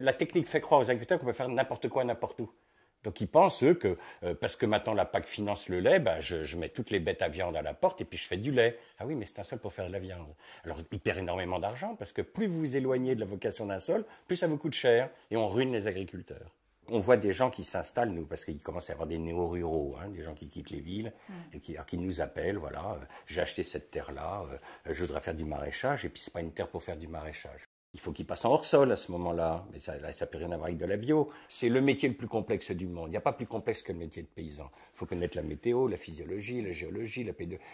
la technique fait croire aux agriculteurs qu'on peut faire n'importe quoi, n'importe où. Donc ils pensent, eux, que euh, parce que maintenant la PAC finance le lait, bah, je, mets toutes les bêtes à viande à la porte et puis je fais du lait. Ah oui, mais c'est un sol pour faire de la viande. Alors ils perdent énormément d'argent parce que plus vous vous éloignez de la vocation d'un sol, plus ça vous coûte cher et on ruine les agriculteurs. On voit des gens qui s'installent, nous, parce qu'il commence à y avoir des néo-ruraux, hein, des gens qui quittent les villes mm. et qui, nous appellent, voilà, euh, j'ai acheté cette terre-là, euh, je voudrais faire du maraîchage et puis c'est pas une terre pour faire du maraîchage. Il faut qu'il passe en hors-sol à ce moment-là. Mais ça n'a ça peut rien à voir avec de la bio. C'est le métier le plus complexe du monde. Il n'y a pas plus complexe que le métier de paysan. Il faut connaître la météo, la physiologie, la géologie, la pédologie.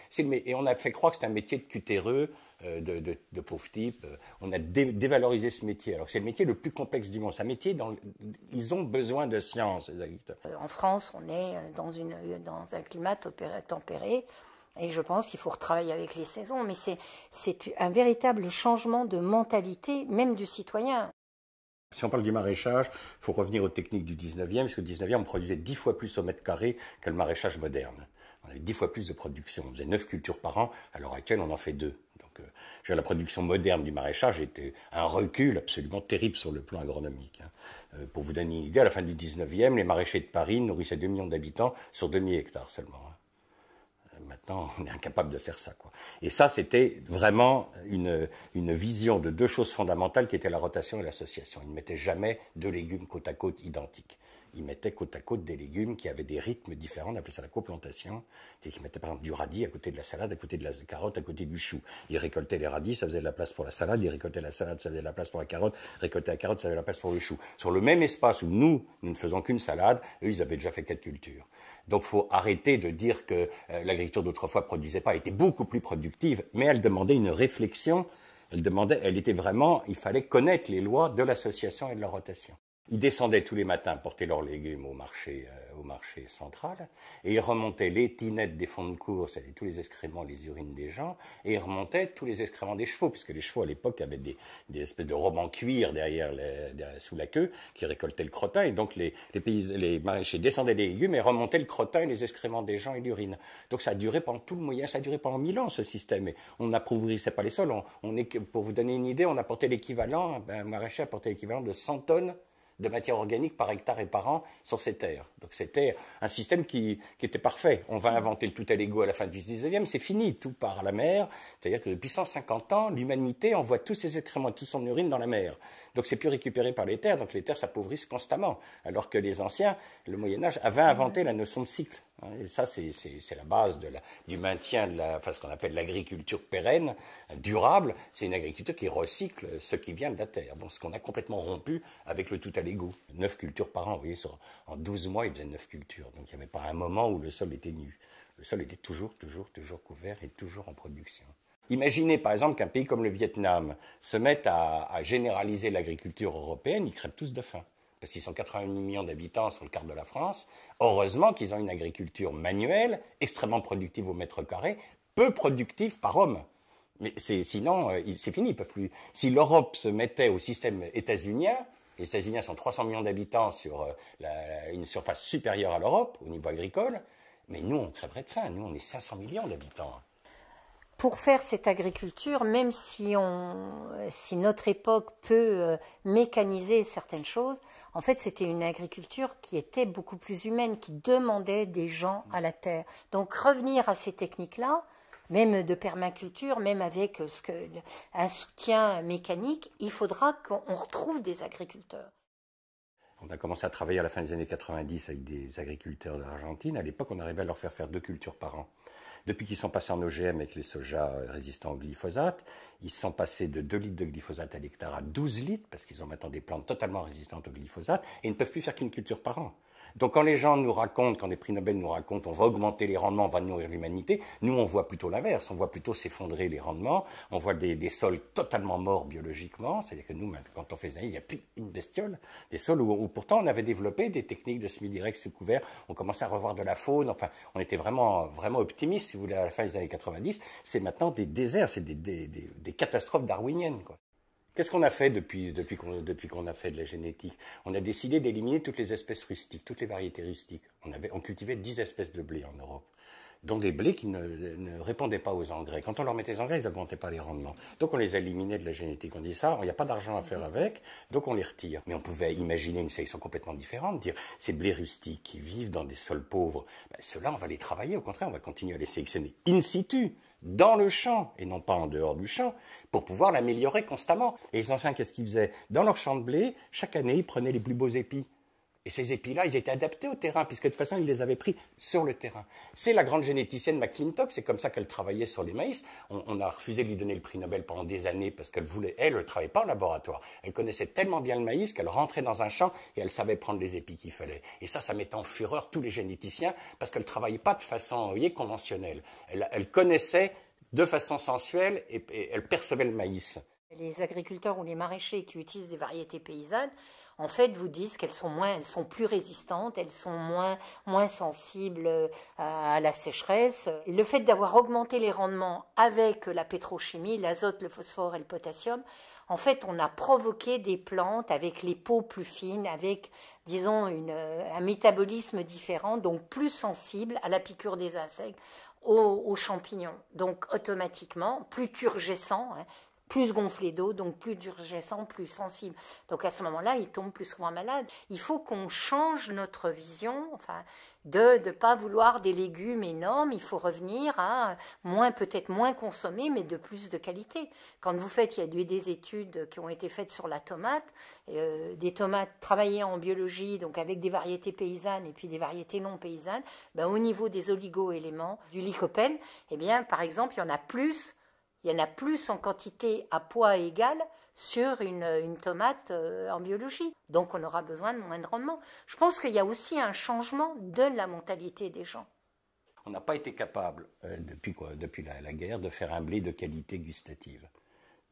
Et on a fait croire que c'est un métier de cutéreux, euh, de, de, de pauvres types. Euh, on a dévalorisé ce métier. Alors c'est le métier le plus complexe du monde. C'est un métier dans... Ils ont besoin de science, les agriculteurs. Euh, en France, on est dans, une, dans un climat tempéré. Et je pense qu'il faut retravailler avec les saisons, mais c'est un véritable changement de mentalité, même du citoyen. Si on parle du maraîchage, il faut revenir aux techniques du 19e, parce que au 19e, on produisait dix fois plus au mètre carré que le maraîchage moderne. On avait dix fois plus de production. On faisait neuf cultures par an, à l'heure actuelle, on en fait deux. Donc, euh, la production moderne du maraîchage était un recul absolument terrible sur le plan agronomique. Hein. Euh, pour vous donner une idée, à la fin du 19e, les maraîchers de Paris nourrissaient 2 millions d'habitants sur demi hectares seulement. Hein on est incapable de faire ça. Et ça, c'était vraiment une, vision de deux choses fondamentales qui étaient la rotation et l'association. Ils ne mettaient jamais deux légumes côte à côte identiques ils mettaient côte à côte des légumes qui avaient des rythmes différents, on appelait ça la coplantation, Ils mettaient par exemple du radis à côté de la salade, à côté de la carotte, à côté du chou. Ils récoltaient les radis, ça faisait de la place pour la salade, ils récoltaient la salade, ça faisait de la place pour la carotte, récoltaient la carotte, ça faisait de la place pour le chou. Sur le même espace où nous, nous ne faisons qu'une salade, eux, ils avaient déjà fait quatre cultures. Donc faut arrêter de dire que euh, l'agriculture d'autrefois produisait pas, était beaucoup plus productive, mais elle demandait une réflexion, elle demandait, elle était vraiment, il fallait connaître les lois de l'association et de la rotation. Ils descendaient tous les matins porter leurs légumes euh, au marché, central, et ils remontaient les tinettes des fonds de course, c'est-à-dire tous les excréments, les urines des gens, et ils remontaient tous les excréments des chevaux, puisque les chevaux à l'époque avaient des, des, espèces de robes en cuir derrière, sous la queue qui récoltaient le crottin, et donc les, les, maraîchers descendaient les légumes et remontaient le crottin, les excréments des gens et l'urine. Donc ça a duré pendant tout le Moyen, ça a duré pendant mille ans ce système, et on n'approuvrissait pas les sols. On, pour vous donner une idée, on apportait l'équivalent, un maraîcher apportait l'équivalent de 100 tonnes de matière organique par hectare et par an sur ces terres. Donc c'était un système qui, était parfait. On va inventer le tout à l'égo à la fin du 19e, c'est fini, tout par la mer. C'est-à-dire que depuis 150 ans, l'humanité envoie tous ses excréments, toute son urine dans la mer. Donc c'est plus récupéré par les terres, donc les terres s'appauvrissent constamment. Alors que les anciens, le Moyen Âge, avaient inventé la notion de cycle. Hein, et ça, c'est la base du maintien de ce qu'on appelle l'agriculture pérenne, durable. C'est une agriculture qui recycle ce qui vient de la terre. ce qu'on a complètement rompu avec le tout à l'égout. Neuf cultures par an, vous voyez, en douze mois, il faisait neuf cultures. Donc, il n'y avait pas un moment où le sol était nu. Le sol était toujours, toujours, toujours couvert et toujours en production. Imaginez par exemple qu'un pays comme le Vietnam se mette à, à généraliser l'agriculture européenne, ils crèvent tous de faim parce qu'ils sont 80 millions d'habitants sur le quart de la France, heureusement qu'ils ont une agriculture manuelle, extrêmement productive au mètre carré, peu productive par homme. Mais sinon, euh, c'est fini, ils peuvent plus. Si l'Europe se mettait au système états-unien, les États-Unis sont 300 millions d'habitants sur euh, une surface supérieure à l'Europe au niveau agricole, mais nous, on crèverait de fin, Nous, on est 500 millions d'habitants pour faire cette agriculture, même si, notre époque peut euh, mécaniser certaines choses, en fait, c'était une agriculture qui était beaucoup plus humaine, qui demandait des gens à la terre. Donc, revenir à ces techniques-là, même de permaculture, même avec euh, ce que, un soutien mécanique, il faudra qu'on retrouve des agriculteurs. On a commencé à travailler à la fin des années 90 avec des agriculteurs d'Argentine. À l'époque, on arrivait à leur faire faire deux cultures par an. Depuis qu'ils sont passés en OGM avec les sojas résistants au glyphosate, ils sont passés de 2 litres de glyphosate à l'hectare à 12 litres, parce qu'ils ont maintenant des plantes totalement résistantes au glyphosate, et ne peuvent plus faire qu'une culture par an. Donc quand les gens nous racontent, quand les prix Nobel nous racontent, on va augmenter les rendements, on va nourrir l'humanité, nous on voit plutôt l'inverse, on voit plutôt s'effondrer les rendements, on voit des, des sols totalement morts biologiquement, c'est-à-dire que nous, quand on fait des analyses, il n'y a plus une bestiole, des sols où, pourtant on avait développé des techniques de semi-direct sous couvert, on commençait à revoir de la faune, enfin on était vraiment, vraiment optimiste si vous voulez à la fin des années 90, c'est maintenant des déserts, c'est des, des, des catastrophes darwiniennes. Quoi. Qu'est-ce qu'on a fait depuis, qu'on a fait de la génétique On a décidé d'éliminer toutes les espèces rustiques, toutes les variétés rustiques. On, on cultivait 10 espèces de blé en Europe. Donc des blés qui ne, répondaient pas aux engrais. Quand on leur mettait des engrais, ils n'augmentaient pas les rendements. Donc on les éliminait de la génétique. On dit ça, il n'y a pas d'argent à faire mhm. avec, donc on les retire. Mais on pouvait imaginer une sélection complètement différente, dire ces blés rustiques qui vivent dans des sols pauvres, ben, ceux-là, on va les travailler. Au contraire, on va continuer à les sélectionner in situ dans le champ et non pas en dehors du champ pour pouvoir l'améliorer constamment. Et les anciens, qu'est-ce qu'ils faisaient Dans leur champ de blé, chaque année, ils prenaient les plus beaux épis et ces épis-là, ils étaient adaptés au terrain, puisque de toute façon, ils les avaient pris sur le terrain. C'est la grande généticienne McClintock, c'est comme ça qu'elle travaillait sur les maïs. On, a refusé de lui donner le prix Nobel pendant des années parce qu'elle voulait, elle, ne travaillait pas en laboratoire. Elle connaissait tellement bien le maïs qu'elle rentrait dans un champ et elle savait prendre les épis qu'il fallait. Et ça, ça mettait en fureur tous les généticiens parce qu'elle ne travaillait pas de façon, voyez, conventionnelle. Elle, connaissait de façon sensuelle et elle percevait le maïs. Les agriculteurs ou les maraîchers qui utilisent des variétés paysannes en fait, vous disent qu'elles sont moins, elles sont plus résistantes, elles sont moins, sensibles euh, à, la sécheresse. Le fait d'avoir augmenté les rendements avec la pétrochimie, l'azote, le phosphore et le potassium, en fait, on a provoqué des plantes avec les peaux plus fines, avec, disons, un métabolisme différent, donc plus sensible à la piqûre des insectes, aux, champignons. Donc, automatiquement, plus turgescent, hein, plus gonflé d'eau, donc plus durgescent, plus sensible. Donc à ce moment-là, il tombe plus souvent malade. Il faut qu'on change notre vision, enfin, de ne pas vouloir des légumes énormes, il faut revenir à moins, peut-être moins consommer, mais de plus de qualité. Quand vous faites, il y a eu des études qui ont été faites sur la tomate, euh, des tomates travaillées en biologie, donc avec des variétés paysannes et puis des variétés non paysannes, ben, au niveau des oligo-éléments du lycopène, eh bien, par exemple, il y en a plus il y en a plus en quantité à poids égal sur une, tomate euh, en biologie. Donc on aura besoin de moins de rendement. Je pense qu'il y a aussi un changement de la mentalité des gens. On n'a pas été capable, euh, depuis, la guerre, de faire un blé de qualité gustative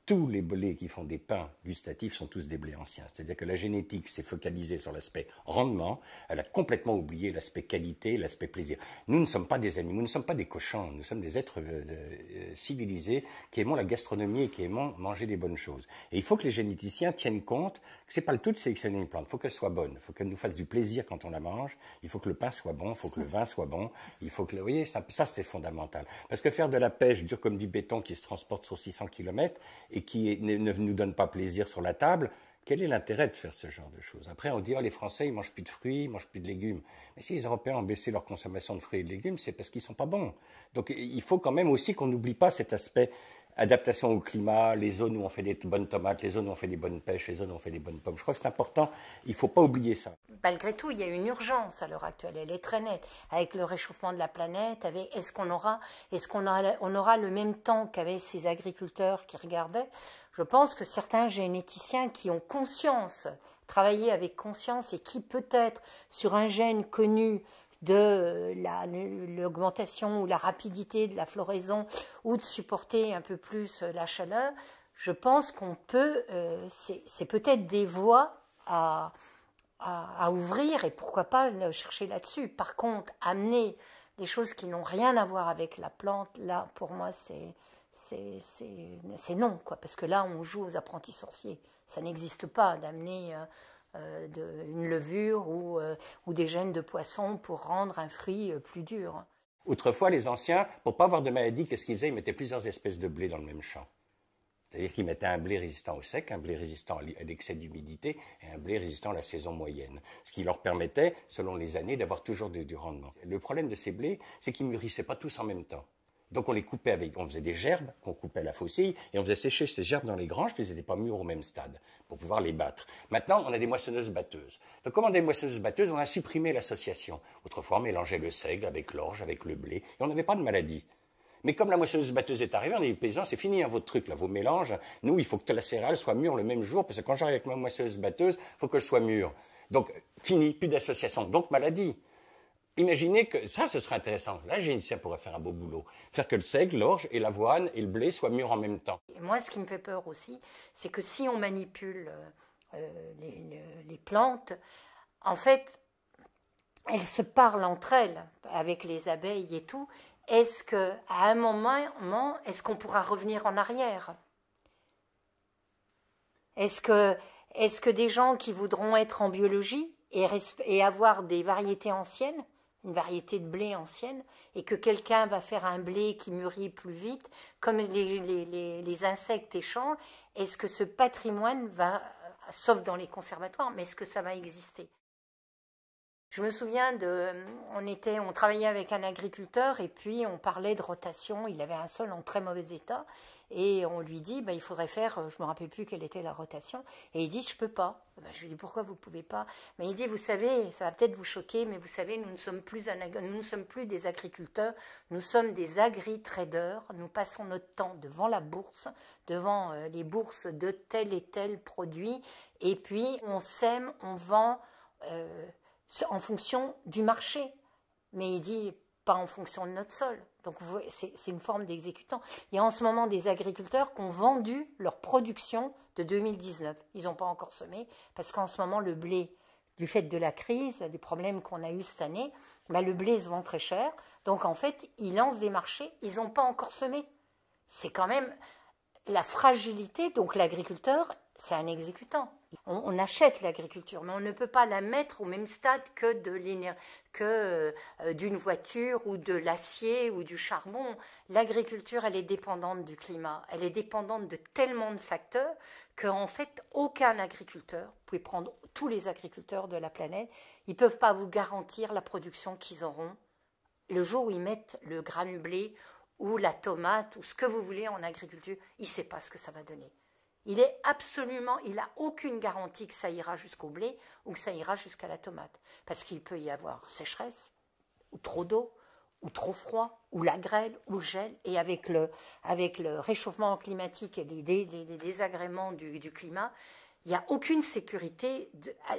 tous les blés qui font des pains gustatifs sont tous des blés anciens. C'est-à-dire que la génétique s'est focalisée sur l'aspect rendement, elle a complètement oublié l'aspect qualité, l'aspect plaisir. Nous ne sommes pas des animaux, nous ne sommes pas des cochons, nous sommes des êtres euh, euh, civilisés qui aimons la gastronomie et qui aimons manger des bonnes choses. Et il faut que les généticiens tiennent compte que c'est pas le tout de sélectionner une plante, il faut qu'elle soit bonne, il faut qu'elle nous fasse du plaisir quand on la mange, il faut que le pain soit bon, il faut que le vin soit bon, il faut que... Vous voyez, ça, ça c'est fondamental. Parce que faire de la pêche dure comme du béton qui se transporte sur 600 km et qui ne nous donne pas plaisir sur la table, quel est l'intérêt de faire ce genre de choses Après, on dit, oh, les Français, ils mangent plus de fruits, ils mangent plus de légumes. Mais si les Européens ont baissé leur consommation de fruits et de légumes, c'est parce qu'ils ne sont pas bons. Donc, il faut quand même aussi qu'on n'oublie pas cet aspect adaptation au climat, les zones où on fait des bonnes tomates, les zones où on fait des bonnes pêches, les zones où on fait des bonnes pommes. Je crois que c'est important, il ne faut pas oublier ça. Malgré tout, il y a une urgence à l'heure actuelle, elle est très nette, avec le réchauffement de la planète, est-ce qu'on aura, est aura, on aura le même temps qu'avaient ces agriculteurs qui regardaient Je pense que certains généticiens qui ont conscience, travaillé avec conscience et qui peut-être sur un gène connu de l'augmentation ou la rapidité de la floraison ou de supporter un peu plus euh, la chaleur, je pense qu'on peut, euh, c'est peut-être des voies à, à, ouvrir et pourquoi pas chercher là-dessus. Par contre, amener des choses qui n'ont rien à voir avec la plante, là, pour moi, c'est c'est non, quoi, parce que là, on joue aux apprentis sorciers. Ça n'existe pas d'amener euh, euh, une levure euh, ou, des gènes de poisson pour rendre un fruit euh, plus dur. Autrefois, les anciens, pour pas avoir de maladie, qu'est-ce qu'ils faisaient Ils mettaient plusieurs espèces de blé dans le même champ. C'est-à-dire qu'ils mettaient un blé résistant au sec, un blé résistant à l'excès d'humidité et un blé résistant à la saison moyenne. Ce qui leur permettait, selon les années, d'avoir toujours du, du rendement. Le problème de ces blés, c'est qu'ils ne mûrissaient pas tous en même temps. Donc on les coupait avec, on faisait des gerbes qu'on coupait la faucille et on faisait sécher ces gerbes dans les granges, puis ils n'étaient pas mûrs au même stade pour pouvoir les battre. Maintenant, on a des moissonneuses batteuses. Donc comment on a des moissonneuses batteuses, on a supprimé l'association. Autrefois, on mélangeait le seigle avec l'orge, avec le blé, et on n'avait pas de maladie. Mais comme la moissonneuse batteuse est arrivée, on a dit, paysans, c'est fini, hein, votre truc, là, vos mélanges. Nous, il faut que la céréale soit mûre le même jour, parce que quand j'arrive avec ma moissonneuse batteuse, il faut qu'elle soit mûre. Donc, fini, plus d'association. Donc, maladie. Imaginez que ça, ce serait intéressant. Là, ça pourrait faire un beau boulot. Faire que le seigle, l'orge et l'avoine et le blé soient mûrs en même temps. Et moi, ce qui me fait peur aussi, c'est que si on manipule euh, euh, les, plantes, en fait, elles se parlent entre elles, avec les abeilles et tout. Est-ce que à un moment, est-ce qu'on pourra revenir en arrière Est-ce que, est que des gens qui voudront être en biologie et, et avoir des variétés anciennes une variété de blé ancienne, et que quelqu'un va faire un blé qui mûrit plus vite, comme les, les, les, insectes échangent, est-ce que ce patrimoine va, sauf dans les conservatoires, mais est-ce que ça va exister je me souviens de, on était, on travaillait avec un agriculteur et puis on parlait de rotation. Il avait un sol en très mauvais état et on lui dit, bah, il faudrait faire, euh, je me rappelle plus quelle était la rotation, et il dit, je peux pas. Eh ben, je lui dis, pourquoi vous pouvez pas Mais il dit, vous savez, ça va peut-être vous choquer, mais vous savez, nous ne sommes plus, nous ne sommes plus des agriculteurs, nous sommes des agri-traders, nous passons notre temps devant la bourse, devant euh, les bourses de tel et tel produit, et puis on sème, on vend euh, en fonction du marché. Mais il dit, pas en fonction de notre sol. Donc c'est une forme d'exécutant. Il y a en ce moment des agriculteurs qui ont vendu leur production de 2019. Ils n'ont pas encore semé parce qu'en ce moment, le blé, du fait de la crise, des problèmes qu'on a eu cette année, bah, le blé se vend très cher. Donc en fait, ils lancent des marchés, ils n'ont pas encore semé. C'est quand même la fragilité. Donc l'agriculteur, c'est un exécutant. On, achète l'agriculture, mais on ne peut pas la mettre au même stade que euh, d'une voiture ou de l'acier ou du charbon. L'agriculture, elle est dépendante du climat, elle est dépendante de tellement de facteurs qu'en fait, aucun agriculteur, vous pouvez prendre tous les agriculteurs de la planète, ils ne peuvent pas vous garantir la production qu'ils auront le jour où ils mettent le grain de blé ou la tomate ou ce que vous voulez en agriculture, ils ne savent pas ce que ça va donner. Il est absolument, il n'a aucune garantie que ça ira jusqu'au blé ou que ça ira jusqu'à la tomate. Parce qu'il peut y avoir sécheresse, ou trop d'eau, ou trop froid, ou la grêle, ou le gel. Et avec le, réchauffement climatique et les, désagréments du, climat, il n'y a aucune sécurité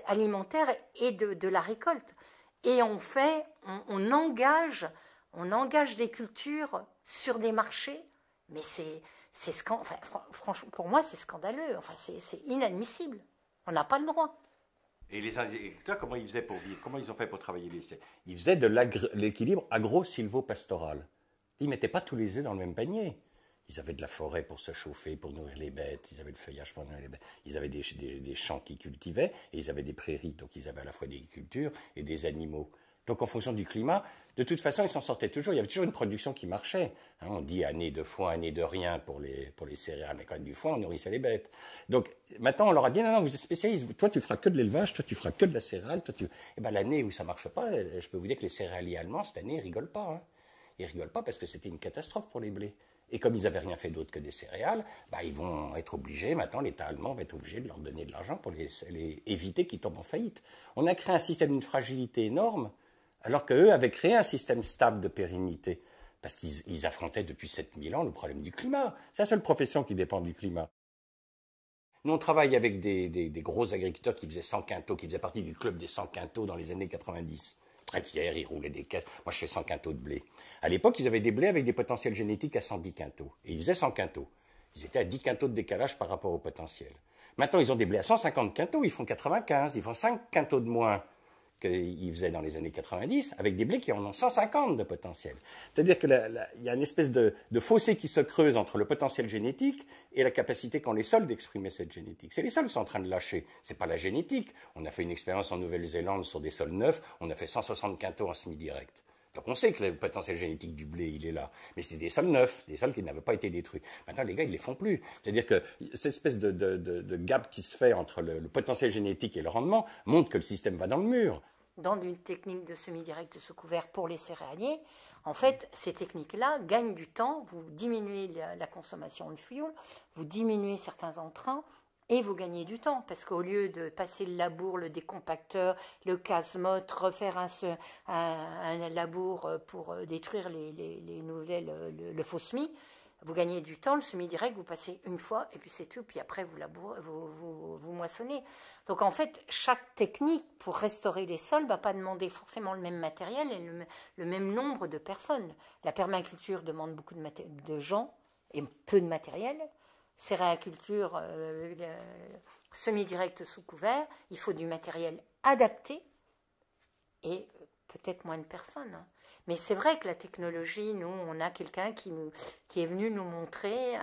alimentaire et de, la récolte. Et on fait, on, engage, on engage des cultures sur des marchés, mais c'est, c'est franchement, pour moi, c'est scandaleux. Enfin, c'est inadmissible. On n'a pas le droit. Et les agriculteurs, comment ils faisaient pour vivre Comment ils ont fait pour travailler les essais Ils faisaient de l'équilibre agro-silvo-pastoral. Ils ne mettaient pas tous les œufs dans le même panier. Ils avaient de la forêt pour se chauffer, pour nourrir les bêtes, ils avaient le feuillage pour nourrir les bêtes, ils avaient des, des champs qu'ils cultivaient, et ils avaient des prairies, donc ils avaient à la fois des cultures et des animaux. Donc en fonction du climat, de toute façon, ils s'en sortaient toujours. Il y avait toujours une production qui marchait. Hein. on dit année de foin, année de rien pour les, pour les céréales, mais quand même du foin, on nourrissait les bêtes. Donc maintenant, on leur a dit, non, non, vous êtes spécialiste. Toi, tu feras que de l'élevage, toi, tu feras que de la céréale. Toi, tu... Eh ben, l'année où ça marche pas, eh, je peux vous dire que les céréaliers allemands, cette année, ils rigolent pas. Hein. Ils rigolent pas parce que c'était une catastrophe pour les blés. Et comme ils n'avaient rien fait d'autre que des céréales, bah, ils vont être obligés, maintenant l'État allemand va être obligé de leur donner de l'argent pour les éviter qu'ils tombent en faillite. On a créé un système d'une fragilité énorme alors qu'eux avaient créé un système stable de pérennité, parce qu'ils affrontaient depuis 7000 ans le problème du climat. C'est la seule profession qui dépend du climat. Nous, on travaille avec des, gros agriculteurs qui faisaient 100 quintaux, qui faisaient partie du club des 100 quintaux dans les années 90. Très fiers, ils roulaient des caisses. Moi, je fais 100 quintaux de blé. À l'époque, ils avaient des blés avec des potentiels génétiques à 110 quintaux. Et ils faisaient 100 quintaux. Ils étaient à 10 quintaux de décalage par rapport au potentiel. Maintenant, ils ont des blés à 150 quintaux, ils font 95, ils font 5 quintaux de moins qu'ils faisaient dans les années 90, avec des blés qui en ont 150 de potentiel. C'est-à-dire qu'il y a une espèce de, fossé qui se creuse entre le potentiel génétique et la capacité qu'ont les sols d'exprimer cette génétique. C'est les sols qui sont en train de lâcher, c'est pas la génétique. On a fait une expérience en Nouvelle-Zélande sur des sols neufs, on a fait 160 quintaux en semi-direct. Donc on sait que le potentiel génétique du blé, il est là. Mais c'est des sols neufs, des sols qui n'avaient pas été détruits. Maintenant, les gars, ils ne les font plus. C'est-à-dire que cette espèce de, gap qui se fait entre le, potentiel génétique et le rendement montre que le système va dans le mur dans une technique de semi-direct sous couvert pour les céréaliers, en fait, ces techniques-là gagnent du temps, vous diminuez la, consommation de fuel, vous diminuez certains entrains, et vous gagnez du temps, parce qu'au lieu de passer le labour, le décompacteur, le casse refaire un, labour euh, pour euh, détruire les, euh, le, faux semis, vous gagnez du temps, le semis direct, vous passez une fois, et puis c'est tout, puis après vous, vous, moissonnez. Donc en fait, chaque technique pour restaurer les sols va pas demander forcément le même matériel et le, même nombre de personnes. La permaculture demande beaucoup de gens et peu de matériel, céréaculture euh, semi-directe sous couvert, il faut du matériel adapté et peut-être moins de personnes. Hein. Mais c'est vrai que la technologie, nous, on a quelqu'un qui, est venu nous montrer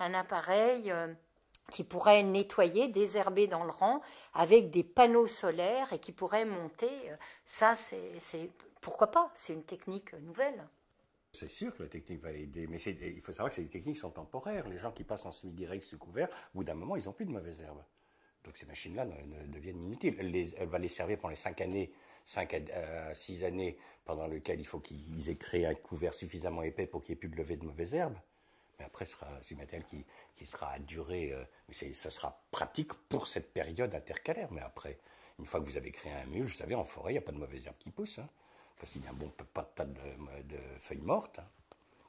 un, appareil euh, qui pourrait nettoyer, désherber dans le rang avec des panneaux solaires et qui pourrait monter. Euh, ça, c'est pourquoi pas C'est une technique nouvelle. C'est sûr que la technique va aider, mais il faut savoir que ces techniques sont temporaires. Les gens qui passent en semi-direct sous couvert, au bout d'un moment, ils n'ont plus de mauvaises herbes. Donc ces machines-là ne, deviennent inutiles. elle va les servir pendant les 5 années, 5 6 euh, années, pendant lesquelles il faut qu'ils aient créé un couvert suffisamment épais pour qu'il n'y ait plus de levée de mauvaises herbes. Mais après, ce sera du matériel qui, sera à durée, euh, mais ce sera pratique pour cette période intercalaire. Mais après, une fois que vous avez créé un mule, vous savez, en forêt, il n'y a pas de mauvaises herbes qui poussent. Hein. Parce qu'il a bon pas de de, feuilles mortes. Hein.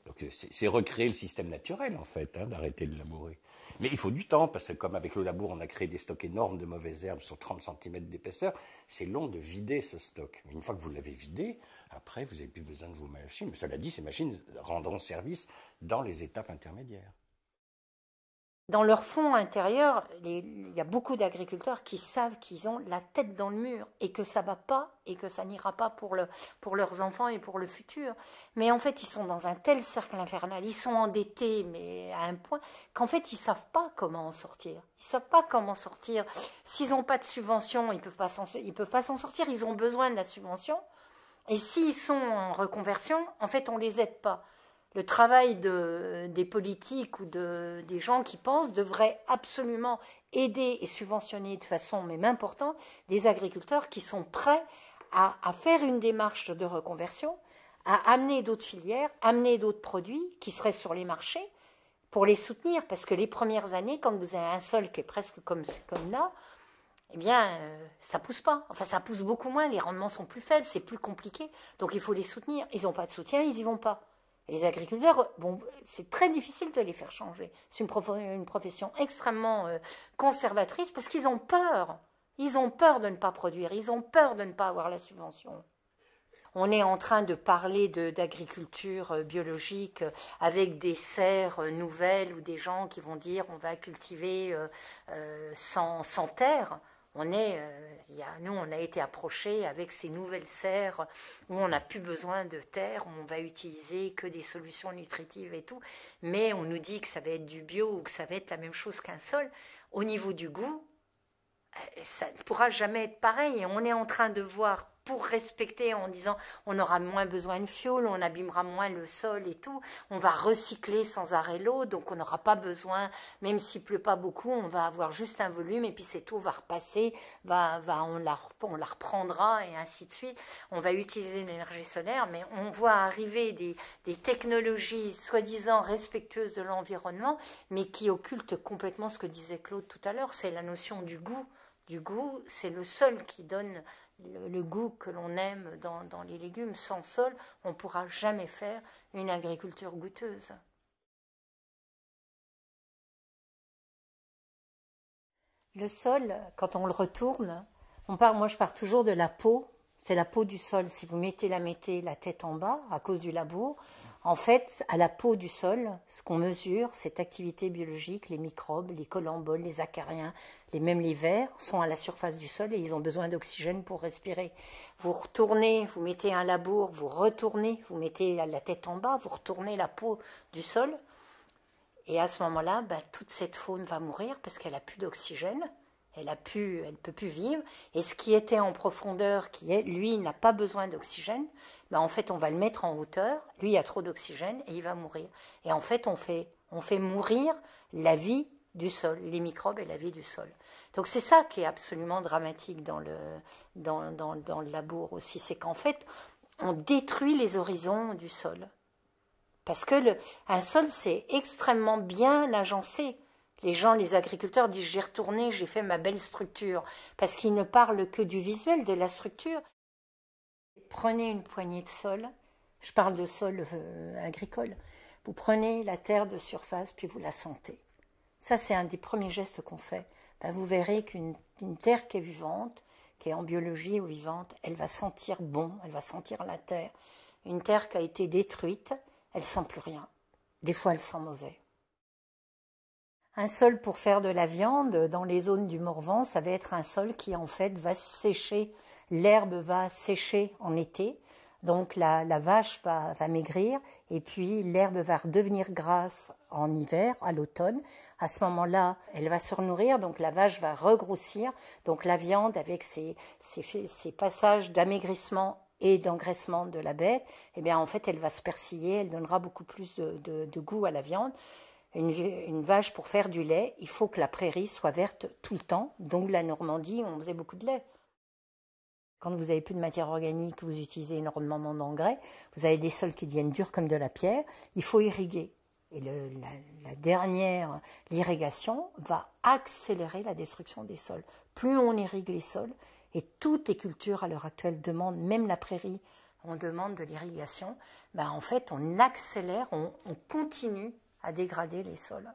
Donc euh, c'est recréer le système naturel, en fait, hein, d'arrêter de labourer. Mais il faut du temps, parce que comme avec le labour, on a créé des stocks énormes de mauvaises herbes sur 30 cm d'épaisseur, c'est long de vider ce stock. Mais une fois que vous l'avez vidé, après, vous n'avez plus besoin de vos machines. Mais cela dit, ces machines rendront service dans les étapes intermédiaires dans leur fond intérieur, il y a beaucoup d'agriculteurs qui savent qu'ils ont la tête dans le mur et que ça ne va pas et que ça n'ira pas pour, leurs enfants et pour le futur. Mais en fait, ils sont dans un tel cercle infernal, ils sont endettés, mais à un point qu'en fait, ils savent pas comment en sortir. Ils savent pas comment sortir. S'ils n'ont pas de subvention, ils ne peuvent pas s'en sortir. Ils ont besoin de la subvention. Et s'ils sont en reconversion, en fait, on ne les aide pas le travail des politiques ou des gens qui pensent devrait absolument aider et subventionner de façon même importante des agriculteurs qui sont prêts à, faire une démarche de reconversion, à amener d'autres filières, amener d'autres produits qui seraient sur les marchés pour les soutenir. Parce que les premières années, quand vous avez un sol qui est presque comme, comme là, eh bien, euh, ça pousse pas. Enfin, ça pousse beaucoup moins, les rendements sont plus faibles, c'est plus compliqué. Donc, il faut les soutenir. Ils n'ont pas de soutien, ils n'y vont pas les agriculteurs, bon, c'est très difficile de les faire changer. C'est une, profession extrêmement euh, conservatrice parce qu'ils ont peur. Ils ont peur de ne pas produire, ils ont peur de ne pas avoir la subvention. On est en train de parler d'agriculture euh, biologique euh, avec des serres nouvelles ou des gens qui vont dire on va cultiver sans terre on est, euh, a, nous, on a été approchés avec ces nouvelles serres où on n'a plus besoin de terre, où on va utiliser que des solutions nutritives et tout, mais on nous dit que ça va être du bio ou que ça va être la même chose qu'un sol. Au niveau du goût, euh, ça ne pourra jamais être pareil. Et on est en train de voir pour respecter en disant on aura moins besoin de fioul, on abîmera moins le sol et tout, on va recycler sans arrêt l'eau, donc on n'aura pas besoin, même s'il pleut pas beaucoup, on va avoir juste un volume et puis c'est tout, va repasser, va, va, on, la, reprendra et ainsi de suite. On va utiliser l'énergie solaire, mais on voit arriver des, des technologies soi-disant respectueuses de l'environnement, mais qui occultent complètement ce que disait Claude tout à l'heure, c'est la notion du goût. Du goût, c'est le sol qui donne le, goût que l'on aime dans, les légumes, sans sol, on ne pourra jamais faire une agriculture goûteuse. Le sol, quand on le retourne, on part, moi je pars toujours de la peau, c'est la peau du sol. Si vous mettez la mettez la tête en bas à cause du labour, en fait, à la peau du sol, ce qu'on mesure, cette activité biologique, les microbes, les colamboles, les acariens, les même les vers, sont à la surface du sol et ils ont besoin d'oxygène pour respirer. Vous retournez, vous mettez un labour, vous retournez, vous mettez la tête en bas, vous retournez la peau du sol. Et à ce moment-là, ben, toute cette faune va mourir parce qu'elle n'a plus d'oxygène elle a pu, elle peut plus vivre. Et ce qui était en profondeur, qui est, lui, n'a pas besoin d'oxygène, bah, en fait, on va le mettre en hauteur, lui, il a trop d'oxygène et il va mourir. Et en fait, on fait, mourir la vie du sol, les microbes et la vie du sol. Donc c'est ça qui est absolument dramatique dans le, dans, le labour aussi, c'est qu'en fait, on détruit les horizons du sol. Parce que un sol, c'est extrêmement bien agencé. Les gens, les agriculteurs disent j'ai retourné, j'ai fait ma belle structure, parce qu'ils ne parlent que du visuel, de la structure. Prenez une poignée de sol, je parle de sol euh, agricole, vous prenez la terre de surface puis vous la sentez. Ça, c'est un des premiers gestes qu'on fait. Ben, vous verrez qu'une terre qui est vivante, qui est en biologie ou vivante, elle va sentir bon, elle va sentir la terre. Une terre qui a été détruite, elle sent plus rien. Des fois, elle sent mauvais. Un sol pour faire de la viande dans les zones du Morvan, ça va être un sol qui en fait va sécher l'herbe va sécher en été, donc la, vache va, maigrir et puis l'herbe va redevenir grasse en hiver, à l'automne. À ce moment-là, elle va se renourrir, donc la vache va regrossir. Donc la viande, avec ses, passages d'amaigrissement et d'engraissement de la bête, eh bien en fait elle va se persiller, elle donnera beaucoup plus de, goût à la viande. Une, une, vache pour faire du lait, il faut que la prairie soit verte tout le temps. Donc la Normandie, on faisait beaucoup de lait. Quand vous n'avez plus de matière organique, vous utilisez énormément d'engrais, vous avez des sols qui deviennent durs comme de la pierre, il faut irriguer. Et la, dernière, l'irrigation, va accélérer la destruction des sols. Plus on irrigue les sols, et toutes les cultures à l'heure actuelle demandent, même la prairie, on demande de l'irrigation, ben, en fait on accélère, on continue à dégrader les sols.